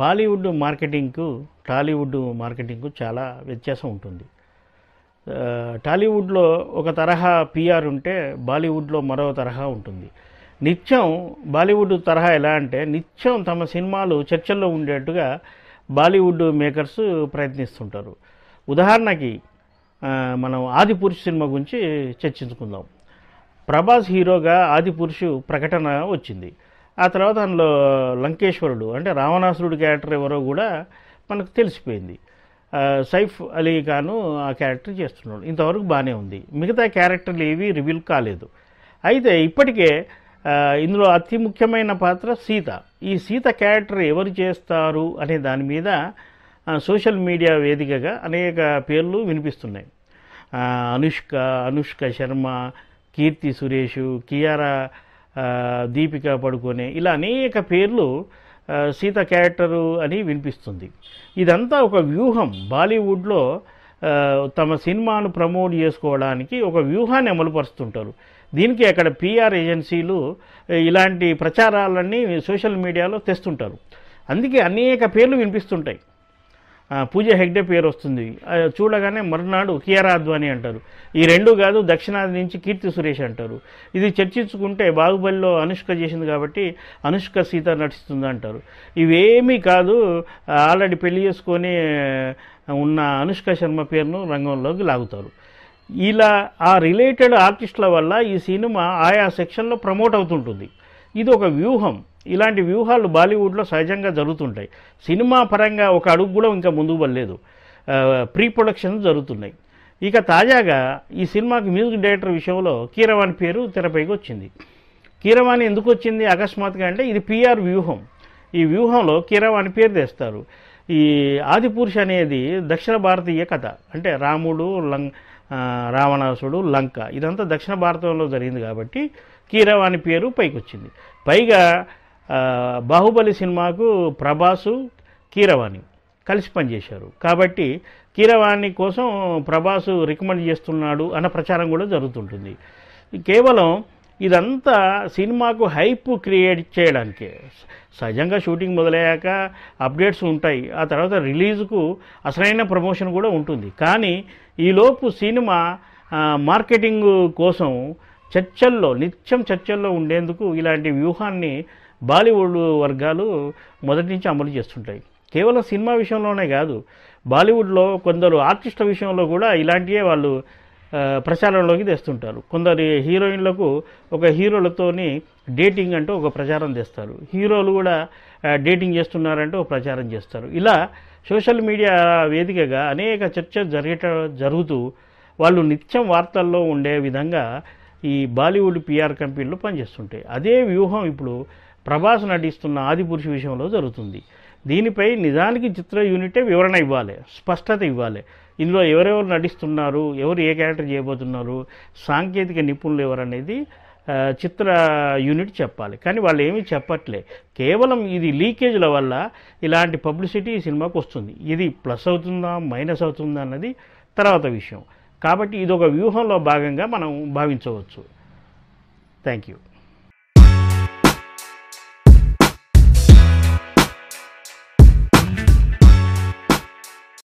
బాలీవుడ్ మార్కెటింగ్కు టాలీవుడ్ మార్కెటింగ్కు చాలా వ్యత్యాసం ఉంటుంది టాలీవుడ్లో ఒక తరహా పిఆర్ ఉంటే బాలీవుడ్లో మరో తరహా ఉంటుంది నిత్యం బాలీవుడ్ తరహా ఎలా అంటే నిత్యం తమ సినిమాలు చర్చల్లో ఉండేట్టుగా బాలీవుడ్ మేకర్స్ ప్రయత్నిస్తుంటారు ఉదాహరణకి మనం ఆదిపురుషు సినిమా గురించి చర్చించుకుందాం ప్రభాస్ హీరోగా ఆదిపురుషు ప్రకటన వచ్చింది ఆ తర్వాత అందులో లంకేశ్వరుడు అంటే రావణాసురుడు క్యారెక్టర్ ఎవరో కూడా మనకు తెలిసిపోయింది సైఫ్ అలీ ఖాను ఆ క్యారెక్టర్ చేస్తున్నాడు ఇంతవరకు బాగానే ఉంది మిగతా క్యారెక్టర్లు ఏవి రివీల్ కాలేదు అయితే ఇప్పటికే ఇందులో అతి ముఖ్యమైన పాత్ర సీత ఈ సీత క్యారెక్టర్ ఎవరు చేస్తారు అనే దాని మీద సోషల్ మీడియా వేదికగా అనేక పేర్లు వినిపిస్తున్నాయి అనుష్క అనుష్క శర్మ కీర్తి సురేష్ కియారా దీపిక పడుకోనే ఇలా అనేక పేర్లు సీత క్యారెక్టరు అని వినిపిస్తుంది ఇదంతా ఒక వ్యూహం బాలీవుడ్లో తమ సినిమాను ప్రమోట్ చేసుకోవడానికి ఒక వ్యూహాన్ని అమలుపరుస్తుంటారు దీనికి అక్కడ పిఆర్ ఏజెన్సీలు ఇలాంటి ప్రచారాలన్నీ సోషల్ మీడియాలో తెస్తుంటారు అందుకే అనేక పేర్లు వినిపిస్తుంటాయి పూజ హెగ్డే పేరు వస్తుంది చూడగానే మర్నాడు కియారా అద్వాని అంటారు ఈ రెండు కాదు దక్షిణాది నుంచి కీర్తి సురేష్ అంటారు ఇది చర్చించుకుంటే బాహుబలిలో అనుష్క చేసింది కాబట్టి అనుష్క సీత నటిస్తుంది అంటారు ఇవేమీ కాదు ఆల్రెడీ పెళ్లి చేసుకొని ఉన్న అనుష్క శర్మ పేరును రంగంలోకి లాగుతారు ఇలా ఆ రిలేటెడ్ ఆర్టిస్టుల వల్ల ఈ సినిమా ఆయా సెక్షన్లో ప్రమోట్ అవుతుంటుంది ఇది ఒక వ్యూహం ఇలాంటి వ్యూహాలు బాలీవుడ్లో సహజంగా జరుగుతుంటాయి సినిమా పరంగా ఒక అడుగు కూడా ఇంకా ముందుకు పడలేదు ప్రీ ప్రొడక్షన్ జరుగుతున్నాయి ఇక తాజాగా ఈ సినిమాకి మ్యూజిక్ డైరెక్టర్ విషయంలో కీరవాణి పేరు తెరపైకి వచ్చింది కీరవాణి ఎందుకు వచ్చింది అకస్మాత్తుగా అంటే ఇది పిఆర్ వ్యూహం ఈ వ్యూహంలో కీరవాణి పేరు తెస్తారు ఈ ఆదిపురుష్ అనేది దక్షిణ భారతీయ కథ అంటే రాముడు లం రావణాసుడు లంక ఇదంతా దక్షిణ భారతంలో జరిగింది కాబట్టి కీరవాణి పేరు పైకి వచ్చింది పైగా బాహుబలి సినిమాకు ప్రభాసు కీరవాణి కలిసి పనిచేశారు కాబట్టి కీరవాణి కోసం ప్రభాసు రికమెండ్ చేస్తున్నాడు అన్న ప్రచారం కూడా జరుగుతుంటుంది కేవలం ఇదంతా సినిమాకు హైప్ క్రియేట్ చేయడానికే సహజంగా షూటింగ్ మొదలయ్యాక అప్డేట్స్ ఉంటాయి ఆ తర్వాత రిలీజ్కు అసలైన ప్రమోషన్ కూడా ఉంటుంది కానీ ఈలోపు సినిమా మార్కెటింగ్ కోసం చర్చల్లో నిత్యం చర్చల్లో ఉండేందుకు ఇలాంటి వ్యూహాన్ని బాలీవుడ్ వర్గాలు మొదటి నుంచి అమలు చేస్తుంటాయి కేవలం సినిమా విషయంలోనే కాదు బాలీవుడ్లో కొందరు ఆర్టిస్టుల విషయంలో కూడా ఇలాంటివే వాళ్ళు ప్రచారంలోకి తెస్తుంటారు కొందరు హీరోయిన్లకు ఒక హీరోలతోని డేటింగ్ అంటూ ఒక ప్రచారం తెస్తారు హీరోలు కూడా డేటింగ్ చేస్తున్నారంటూ ఒక ప్రచారం చేస్తారు ఇలా సోషల్ మీడియా వేదికగా అనేక చర్చ జరిగేట జరుగుతూ వాళ్ళు నిత్యం వార్తల్లో ఉండే విధంగా ఈ బాలీవుడ్ పిఆర్ కంపెనీలు పనిచేస్తుంటాయి అదే వ్యూహం ఇప్పుడు ప్రభాస్ నటిస్తున్న ఆది పురుషు విషయంలో జరుగుతుంది దీనిపై నిజానికి చిత్ర యూనిటే వివరణ ఇవ్వాలి స్పష్టత ఇవ్వాలి ఇందులో ఎవరెవరు నటిస్తున్నారు ఎవరు ఏ క్యారెక్టర్ చేయబోతున్నారు సాంకేతిక నిపుణులు ఎవరనేది చిత్ర యూనిట్ చెప్పాలి కానీ వాళ్ళు ఏమీ చెప్పట్లే కేవలం ఇది లీకేజ్ల వల్ల ఇలాంటి పబ్లిసిటీ ఈ సినిమాకు వస్తుంది ఇది ప్లస్ అవుతుందా మైనస్ అవుతుందా అన్నది తర్వాత విషయం కాబట్టి ఇది ఒక వ్యూహంలో భాగంగా మనం భావించవచ్చు థ్యాంక్ యూ